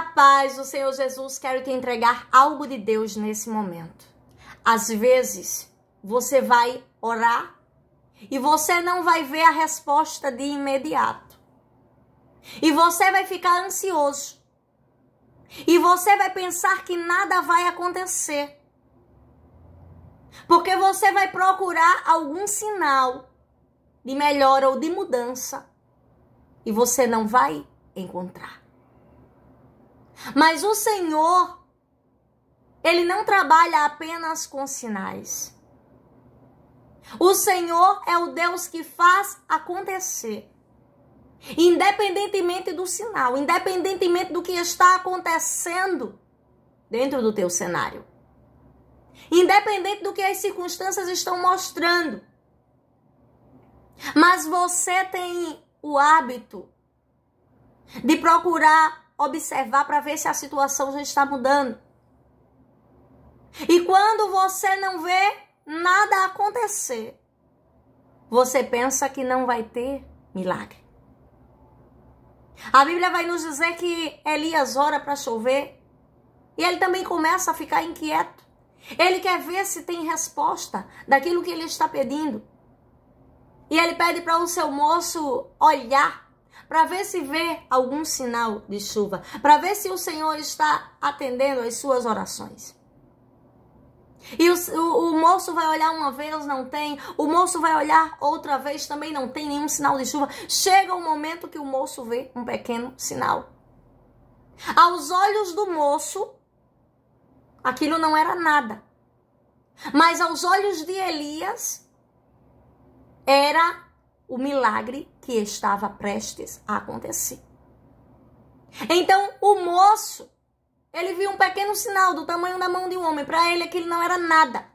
A paz do Senhor Jesus, quero te entregar algo de Deus nesse momento. Às vezes, você vai orar e você não vai ver a resposta de imediato. E você vai ficar ansioso. E você vai pensar que nada vai acontecer. Porque você vai procurar algum sinal de melhora ou de mudança e você não vai encontrar. Mas o Senhor, ele não trabalha apenas com sinais. O Senhor é o Deus que faz acontecer. Independentemente do sinal, independentemente do que está acontecendo dentro do teu cenário. Independente do que as circunstâncias estão mostrando. Mas você tem o hábito de procurar observar para ver se a situação já está mudando. E quando você não vê nada acontecer, você pensa que não vai ter milagre. A Bíblia vai nos dizer que Elias ora para chover e ele também começa a ficar inquieto. Ele quer ver se tem resposta daquilo que ele está pedindo. E ele pede para o seu moço olhar para ver se vê algum sinal de chuva, para ver se o Senhor está atendendo às suas orações. E o, o, o, moço vai olhar uma vez, não tem. O moço vai olhar outra vez, também não tem nenhum sinal de chuva. Chega o um momento que o moço vê um pequeno sinal. Aos olhos do moço, aquilo não era nada. Mas aos olhos de Elias, era o milagre que estava prestes a acontecer. Então, o moço, ele viu um pequeno sinal do tamanho da mão de um homem. Para ele, aquilo não era nada.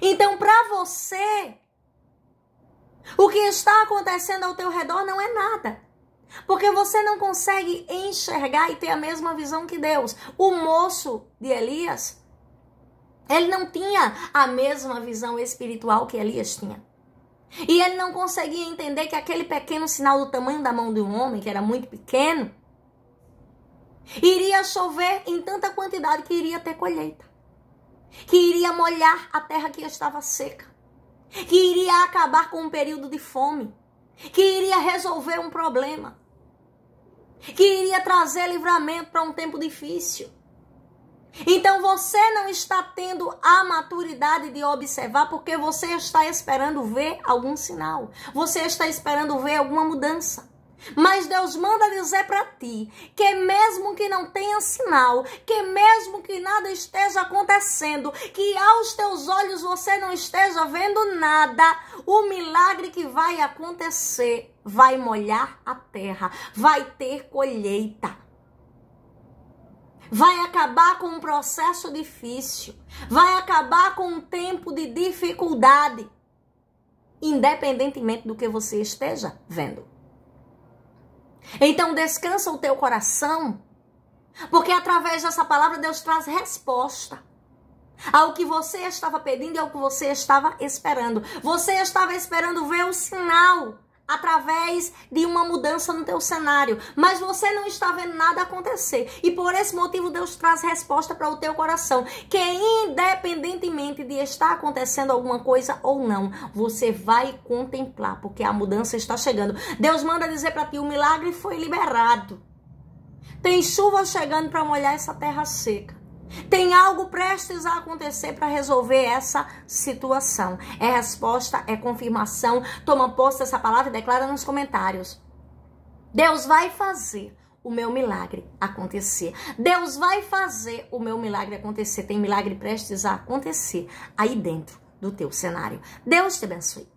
Então, para você, o que está acontecendo ao teu redor não é nada. Porque você não consegue enxergar e ter a mesma visão que Deus. O moço de Elias, ele não tinha a mesma visão espiritual que Elias tinha. E ele não conseguia entender que aquele pequeno sinal do tamanho da mão de um homem, que era muito pequeno, iria chover em tanta quantidade que iria ter colheita, que iria molhar a terra que estava seca, que iria acabar com um período de fome, que iria resolver um problema, que iria trazer livramento para um tempo difícil. Então você não está tendo a maturidade de observar porque você está esperando ver algum sinal. Você está esperando ver alguma mudança. Mas Deus manda dizer para ti que mesmo que não tenha sinal, que mesmo que nada esteja acontecendo, que aos teus olhos você não esteja vendo nada, o milagre que vai acontecer vai molhar a terra, vai ter colheita vai acabar com um processo difícil, vai acabar com um tempo de dificuldade, independentemente do que você esteja vendo. Então descansa o teu coração, porque através dessa palavra Deus traz resposta ao que você estava pedindo e ao que você estava esperando. Você estava esperando ver um sinal através de uma mudança no teu cenário, mas você não está vendo nada acontecer. E por esse motivo Deus traz resposta para o teu coração, que independentemente de estar acontecendo alguma coisa ou não, você vai contemplar, porque a mudança está chegando. Deus manda dizer para ti, o milagre foi liberado. Tem chuva chegando para molhar essa terra seca. Tem algo prestes a acontecer para resolver essa situação. É resposta, é confirmação. Toma posse dessa palavra e declara nos comentários. Deus vai fazer o meu milagre acontecer. Deus vai fazer o meu milagre acontecer. Tem milagre prestes a acontecer aí dentro do teu cenário. Deus te abençoe.